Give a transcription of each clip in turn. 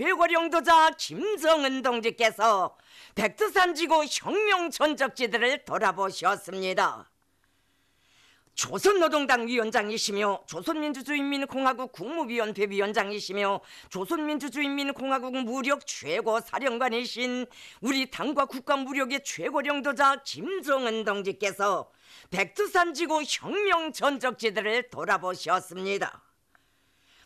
최고령도자 김정은 동지께서 백두산 지구 혁명 전적지들을 돌아보셨습니다. 조선노동당 위원장이시며 조선민주주의인민공화국 국무위원회 위원장이시며 조선민주주의인민공화국 무력 최고 사령관이신 우리 당과 국가 무력의 최고 령도자 김정은 동지께서 백두산 지구 혁명 전적지들을 돌아보셨습니다.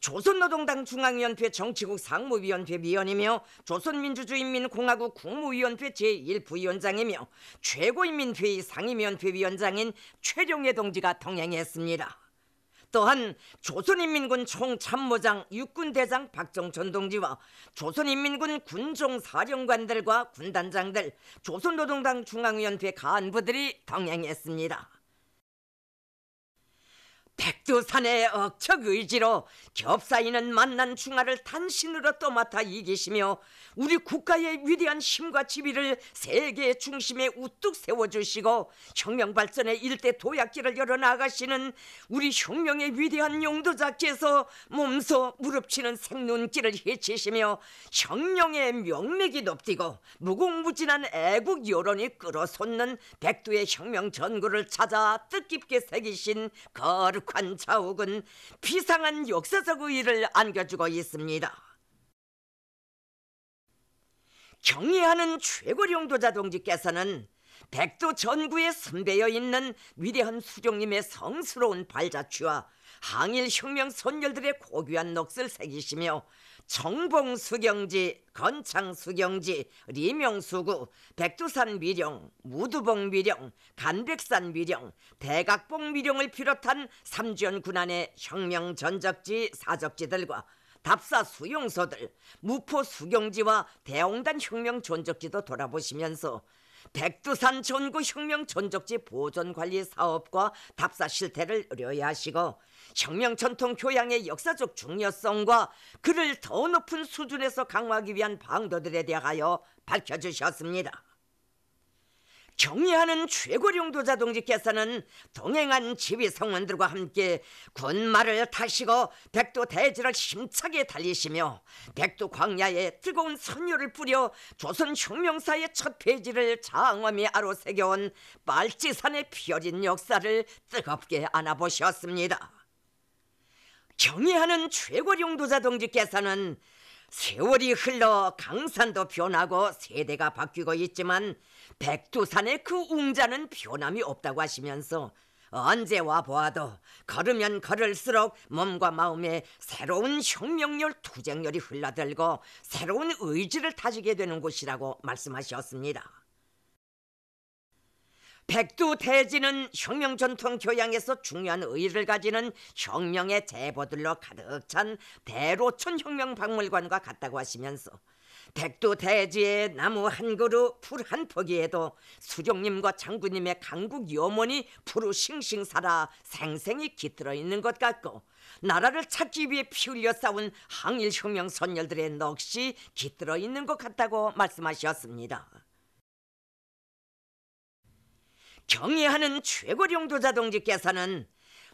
조선노동당 중앙위원회 정치국 상무위원회 위원이며 조선민주주의인민공화국 국무위원회 제1부위원장이며 최고인민회의 상임위원회 위원장인 최룡해 동지가 동행했습니다. 또한 조선인민군 총참모장 육군대장 박정천 동지와 조선인민군 군종사령관들과 군단장들, 조선노동당 중앙위원회 간부들이 동행했습니다. 백두산의 억척 의지로 겹사이는 만난 중화를 단신으로 떠맡아 이기시며 우리 국가의 위대한 힘과 지위를 세계 중심에 우뚝 세워주시고 혁명 발전의 일대 도약기를 열어나가시는 우리 혁명의 위대한 용도자께서 몸소 무릎치는 생눈길을 헤치시며 혁명의 명맥이 높디고 무궁무진한 애국 여론이 끌어솟는 백두의 혁명 전구를 찾아 뜻깊게 새기신 거룩 관차옥은 비상한 역사적 의의를 안겨주고 있습니다. 경의하는 최고령도자 동지께서는 백도 전구에 선배여 있는 위대한 수종님의 성스러운 발자취와 항일 혁명 선열들의 고귀한 넋을 새기시며 정봉 수경지, 건창 수경지, 리명수구, 백두산 미령, 무두봉 미령, 간백산 미령, 대각봉 미령을 비롯한 삼지연 군안의 혁명 전적지 사적지들과 답사 수용소들, 무포 수경지와 대홍단 혁명 전적지도 돌아보시면서 백두산 전구 혁명 전적지 보존 관리 사업과 답사 실태를 의뢰하시고 혁명 전통 교양의 역사적 중요성과 그를 더 높은 수준에서 강화하기 위한 방도들에 대하여 밝혀주셨습니다. 경리하는 최고령도 자동지께서는 동행한 지휘 성원들과 함께 군마를 타시고 백도 대지를 심차게 달리시며 백도 광야에 뜨거운 선유를 뿌려 조선 혁명사의 첫 페이지를 장엄히 아로새겨온 빨치산의 피어린 역사를 뜨겁게 안아보셨습니다. 경의하는 최고령도자 동지께서는 세월이 흘러 강산도 변하고 세대가 바뀌고 있지만 백두산의 그 웅자는 변함이 없다고 하시면서 언제와 보아도 걸으면 걸을수록 몸과 마음에 새로운 혁명열 투쟁열이 흘러들고 새로운 의지를 다지게 되는 곳이라고 말씀하셨습니다. 백두대지는 혁명 전통 교양에서 중요한 의의를 가지는 혁명의 제보들로 가득 찬 대로촌 혁명 박물관과 같다고 하시면서 백두대지의 나무 한 그루 풀 한 포기에도 수령님과 장군님의 강국 염원이 푸르싱싱 살아 생생히 깃들어 있는 것 같고 나라를 찾기 위해 피 흘려 싸운 항일혁명 선열들의 넋이 깃들어 있는 것 같다고 말씀하셨습니다. 경의하는 최고령도자 동지께서는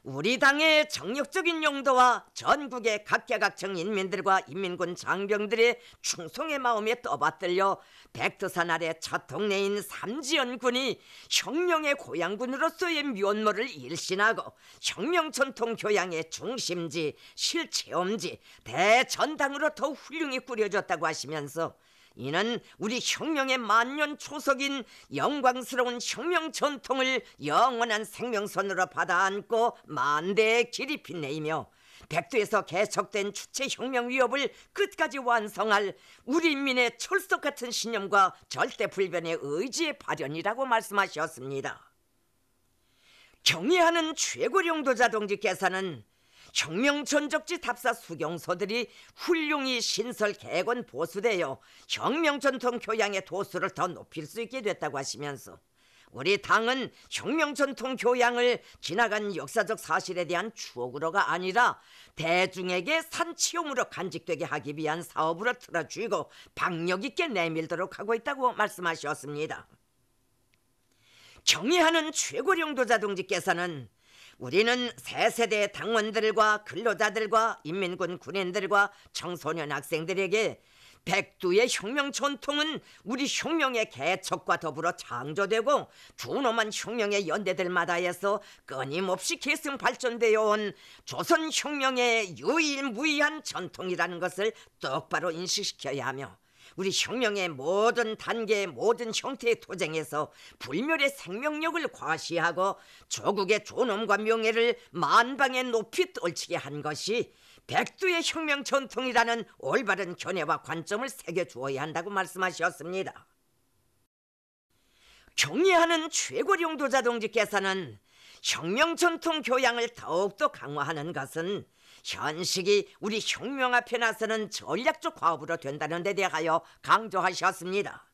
우리 당의 정력적인 용도와 전국의 각계각층 인민들과 인민군 장병들의 충성의 마음에 떠받들려 백두산 아래 첫 동네인 삼지연군이 혁명의 고향군으로서의 면모를 일신하고 혁명 전통 교양의 중심지 실체험지 대전당으로 더 훌륭히 꾸려졌다고 하시면서 이는 우리 혁명의 만년 초석인 영광스러운 혁명 전통을 영원한 생명선으로 받아안고 만대에기립 빛내이며 백두에서 개척된 주체 혁명 위협을 끝까지 완성할 우리 인민의 철석 같은 신념과 절대 불변의 의지의 발현이라고 말씀하셨습니다. 경의하는 최고 용도자 동지께서는 혁명천적지 답사 수경서들이 훌륭히 신설 개건 보수되어 혁명전통 교양의 도수를 더 높일 수 있게 됐다고 하시면서 우리 당은 혁명전통 교양을 지나간 역사적 사실에 대한 추억으로가 아니라 대중에게 산치용으로 간직되게 하기 위한 사업으로 틀어주고 박력 있게 내밀도록 하고 있다고 말씀하셨습니다. 경의하는 최고령도자 동지께서는 우리는 새 세대 당원들과 근로자들과 인민군 군인들과 청소년 학생들에게 백두의 혁명 전통은 우리 혁명의 개척과 더불어 창조되고 준엄한 혁명의 연대들마다에서 끊임없이 계승 발전되어 온 조선 혁명의 유일무이한 전통이라는 것을 똑바로 인식시켜야 하며 우리 혁명의 모든 단계 모든 형태의 투쟁에서 불멸의 생명력을 과시하고 조국의 존엄과 명예를 만방에 높이 떨치게 한 것이 백두의 혁명 전통이라는 올바른 견해와 관점을 새겨 주어야 한다고 말씀하셨습니다. 경리하는 최고령도자 동지께서는 혁명 전통 교양을 더욱더 강화하는 것은 현식이 우리 혁명 앞에 나서는 전략적 과업으로 된다는 데 대하여 강조하셨습니다.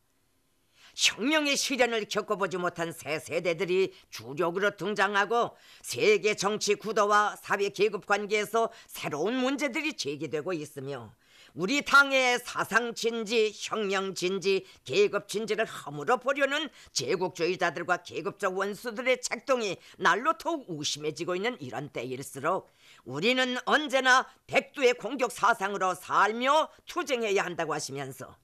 혁명의 시련을 겪어보지 못한 새 세대들이 주력으로 등장하고 세계 정치 구도와 사회 계급 관계에서 새로운 문제들이 제기되고 있으며 우리 당의 사상진지, 혁명진지, 계급진지를 허물어 보려는 제국주의자들과 계급적 원수들의 책동이 날로 더욱 우심해지고 있는 이런 때일수록 우리는 언제나 백두의 공격 사상으로 살며 투쟁해야 한다고 하시면서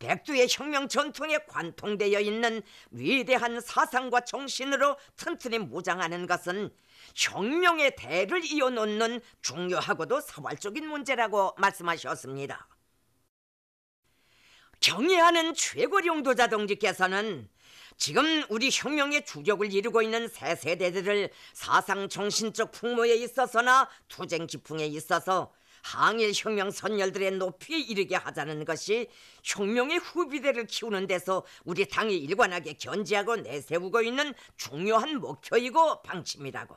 백두의 혁명 전통에 관통되어 있는 위대한 사상과 정신으로 튼튼히 무장하는 것은 혁명의 대를 이어놓는 중요하고도 사활적인 문제라고 말씀하셨습니다. 경의하는 최고령도자 동지께서는 지금 우리 혁명의 주력을 이루고 있는 새 세대들을 사상 정신적 풍모에 있어서나 투쟁 기풍에 있어서 항일 혁명 선열들의 높이에 이르게 하자는 것이 혁명의 후비대를 키우는 데서 우리 당이 일관하게 견지하고 내세우고 있는 중요한 목표이고 방침이라고.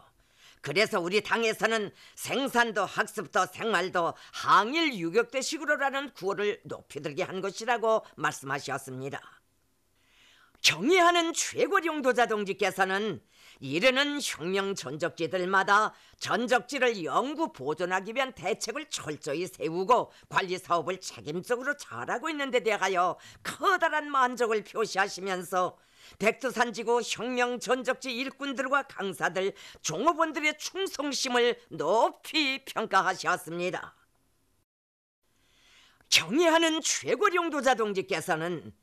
그래서 우리 당에서는 생산도 학습도 생활도 항일 유격대식으로라는 구호를 높이 들게 한 것이라고 말씀하셨습니다. 경의하는 최고 용도자 동지께서는 이르는 혁명 전적지들마다 전적지를 영구 보존하기 위한 대책을 철저히 세우고 관리 사업을 책임적으로 잘하고 있는 데 대하여 커다란 만족을 표시하시면서 백두산지구 혁명 전적지 일꾼들과 강사들, 종업원들의 충성심을 높이 평가하셨습니다. 경애하는 최고령도자 동지께서는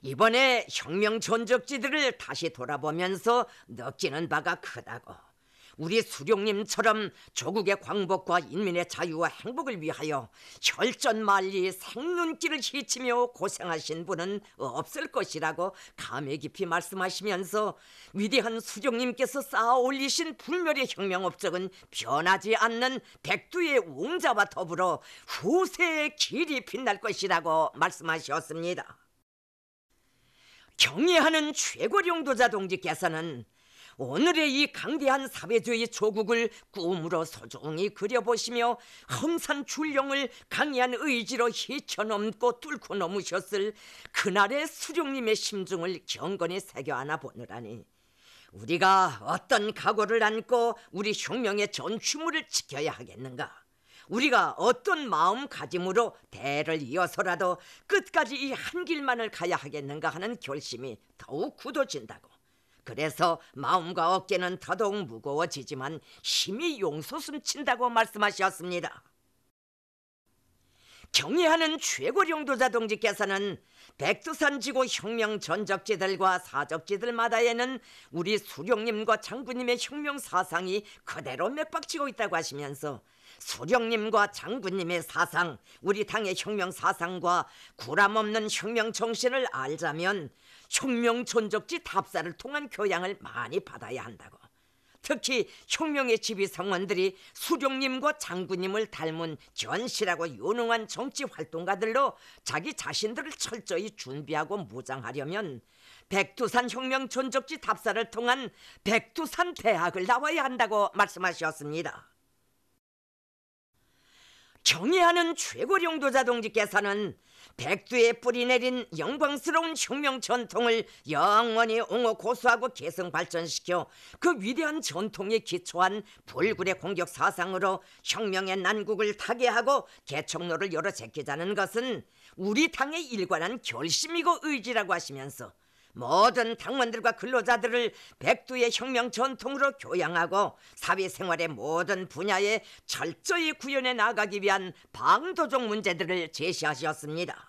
이번에 혁명 전적지들을 다시 돌아보면서 느끼는 바가 크다고 우리 수령님처럼 조국의 광복과 인민의 자유와 행복을 위하여 혈전만리 생눈길을 휘치며 고생하신 분은 없을 것이라고 감회 깊이 말씀하시면서 위대한 수령님께서 쌓아 올리신 불멸의 혁명 업적은 변하지 않는 백두의 웅자와 더불어 후세의 길이 빛날 것이라고 말씀하셨습니다. 경애하는 최고 용도자 동지께서는 오늘의 이 강대한 사회주의 조국을 꿈으로 소중히 그려보시며 험산 출령을 강의한 의지로 헤쳐넘고 뚫고 넘으셨을 그날의 수령님의 심중을 경건히 새겨 안아 보느라니 우리가 어떤 각오를 안고 우리 혁명의 전취물을 지켜야 하겠는가? 우리가 어떤 마음가짐으로 대를 이어서라도 끝까지 이 한 길만을 가야 하겠는가 하는 결심이 더욱 굳어진다고. 그래서 마음과 어깨는 더더욱 무거워지지만 힘이 용서 숨친다고 말씀하셨습니다. 경의하는 최고령도자 동지께서는 백두산 지구 혁명 전적지들과 사적지들마다에는 우리 수령님과 장군님의 혁명 사상이 그대로 맥박치고 있다고 하시면서 수령님과 장군님의 사상, 우리 당의 혁명 사상과 구람 없는 혁명 정신을 알자면 혁명존적지 답사를 통한 교양을 많이 받아야 한다고. 특히 혁명의 지휘 성원들이 수령님과 장군님을 닮은 전실하고 유능한 정치 활동가들로 자기 자신들을 철저히 준비하고 무장하려면 백두산 혁명 존적지 답사를 통한 백두산 대학을 나와야 한다고 말씀하셨습니다. 정의하는 최고령도자 동지께서는 백두에 뿌리내린 영광스러운 혁명 전통을 영원히 옹호 고수하고 계승 발전시켜 그 위대한 전통에 기초한 불굴의 공격 사상으로 혁명의 난국을 타개하고 개척로를 열어 제끼자는 것은 우리 당의 일관한 결심이고 의지라고 하시면서 모든 당원들과 근로자들을 백두의 혁명 전통으로 교양하고 사회생활의 모든 분야에 철저히 구현해 나가기 위한 방도적 문제들을 제시하셨습니다.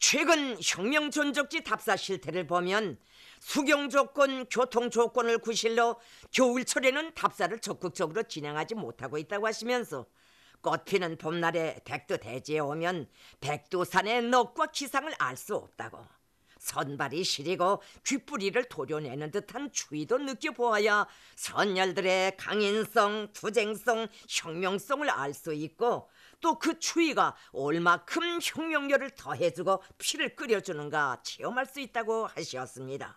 최근 혁명 전적지 답사 실태를 보면 수경 조건, 교통 조건을 구실로 겨울철에는 답사를 적극적으로 진행하지 못하고 있다고 하시면서 꽃피는 봄날에 백두 대지에 오면 백두산의 넋과 기상을 알 수 없다고 선발이 시리고 귓뿌리를 도려내는 듯한 추위도 느껴보아야 선열들의 강인성, 투쟁성, 혁명성을 알 수 있고 또 그 추위가 얼마큼 혁명열을 더해주고 피를 끓여주는가 체험할 수 있다고 하셨습니다.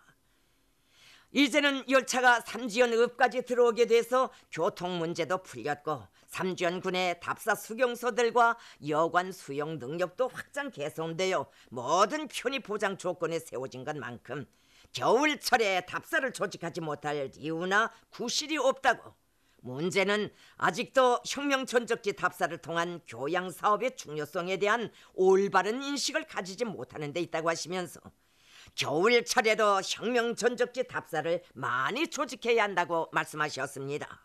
이제는 열차가 삼지연 읍까지 들어오게 돼서 교통 문제도 풀렸고 삼지연 군의 답사 수경소들과 여관 수용 능력도 확장 개선되어 모든 편의 보장 조건이 세워진 것만큼 겨울철에 답사를 조직하지 못할 이유나 구실이 없다고 문제는 아직도 혁명 전적지 답사를 통한 교양 사업의 중요성에 대한 올바른 인식을 가지지 못하는 데 있다고 하시면서 겨울철에도 혁명 전적지 답사를 많이 조직해야 한다고 말씀하셨습니다.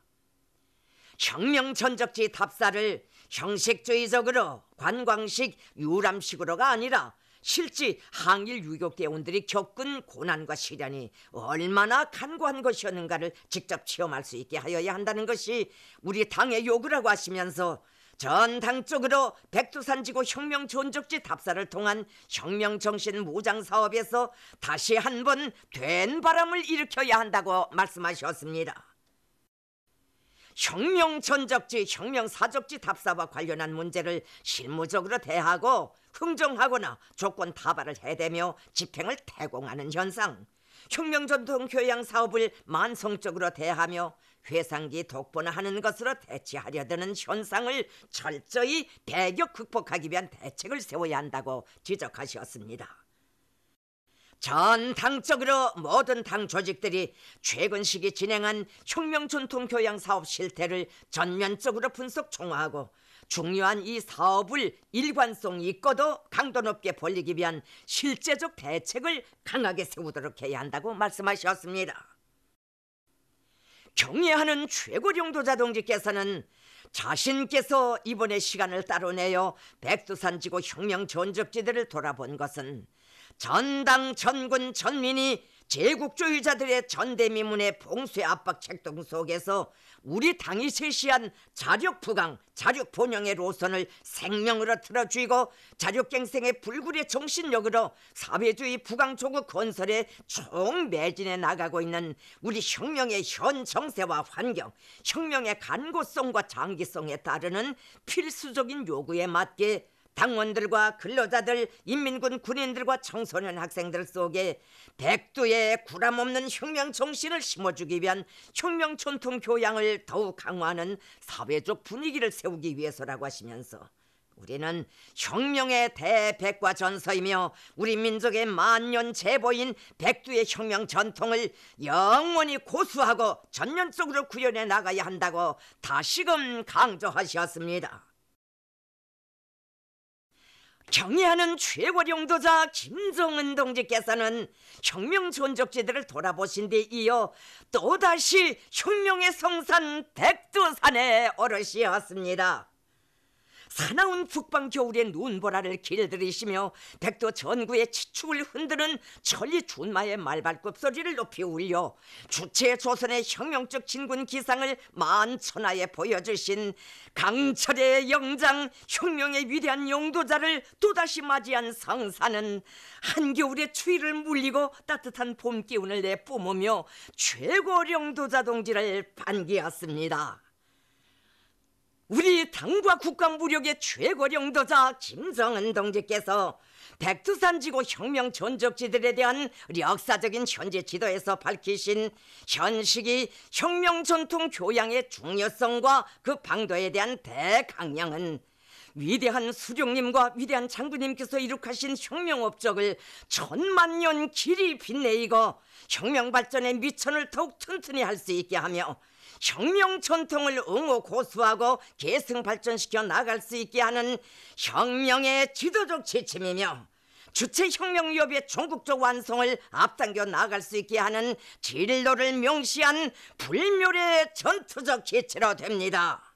혁명 전적지 답사를 형식주의적으로 관광식 유람식으로가 아니라 실제 항일 유교 대원들이 겪은 고난과 시련이 얼마나 간고한 것이었는가를 직접 체험할 수 있게 하여야 한다는 것이 우리 당의 요구라고 하시면서 전당 쪽으로 백두산지구 혁명 존적지 답사를 통한 혁명 정신 무장 사업에서 다시 한 번 된 바람을 일으켜야 한다고 말씀하셨습니다. 혁명 전적지, 혁명 사적지 답사와 관련한 문제를 실무적으로 대하고 흥정하거나 조건 타발을 해대며 집행을 태공하는 현상, 혁명 전통 교양 사업을 만성적으로 대하며 회상기 독보나하는 것으로 대체하려드는 현상을 철저히 대격 극복하기 위한 대책을 세워야 한다고 지적하셨습니다. 전당적으로 모든 당 조직들이 최근 시기 진행한 혁명 전통 교양 사업 실태를 전면적으로 분석 총화하고 중요한 이 사업을 일관성 있고도 강도 높게 벌리기 위한 실제적 대책을 강하게 세우도록 해야 한다고 말씀하셨습니다. 경애하는 최고령도 자동지께서는 자신께서 이번에 시간을 따로 내어 백두산 지구 혁명 전적지들을 돌아본 것은 전당 전군 전민이 제국주의자들의 전대미문의 봉쇄 압박 책동 속에서 우리 당이 실시한 자력 부강, 자력 본영의 로선을 생명으로 틀어쥐고 자력갱생의 불굴의 정신력으로 사회주의 부강 조국 건설에 총 매진해 나가고 있는 우리 혁명의 현 정세와 환경, 혁명의 간고성과 장기성에 따르는 필수적인 요구에 맞게 당원들과 근로자들, 인민군 군인들과 청소년 학생들 속에 백두의 구람없는 혁명 정신을 심어주기 위한 혁명 전통 교양을 더욱 강화하는 사회적 분위기를 세우기 위해서라고 하시면서 우리는 혁명의 대백과 전서이며 우리 민족의 만년 제보인 백두의 혁명 전통을 영원히 고수하고 전면적으로 구현해 나가야 한다고 다시금 강조하셨습니다. 경의하는 최고령도자 김정은 동지께서는 혁명 존적지들을 돌아보신 데 이어 또다시 혁명의 성산 백두산에 오르시었습니다. 사나운 북방 겨울의 눈보라를 길들이시며 백도 전구의 치축을 흔드는 천리 준마의 말발굽 소리를 높이 울려 주체 조선의 혁명적 진군 기상을 만천하에 보여주신 강철의 영장 혁명의 위대한 용도자를 또다시 맞이한 성사는 한겨울의 추위를 물리고 따뜻한 봄 기운을 내뿜으며 최고 령도자 동지를 반기었습니다. 우리 당과 국가무력의 최고령도자 김성은 동지께서 백두산 지구 혁명 전적지들에 대한 역사적인 현재 지도에서 밝히신 현식이 혁명 전통 교양의 중요성과 그 방도에 대한 대강령은 위대한 수령님과 위대한 장부님께서 이룩하신 혁명 업적을 천만 년 길이 빛내이고 혁명 발전의 미천을 더욱 튼튼히 할 수 있게 하며 혁명 전통을 응호 고수하고 계승 발전시켜 나갈 수 있게 하는 혁명의 지도적 지침이며 주체 혁명 위협의 전국적 완성을 앞당겨 나갈 수 있게 하는 진로를 명시한 불멸의 전투적 기체로 됩니다.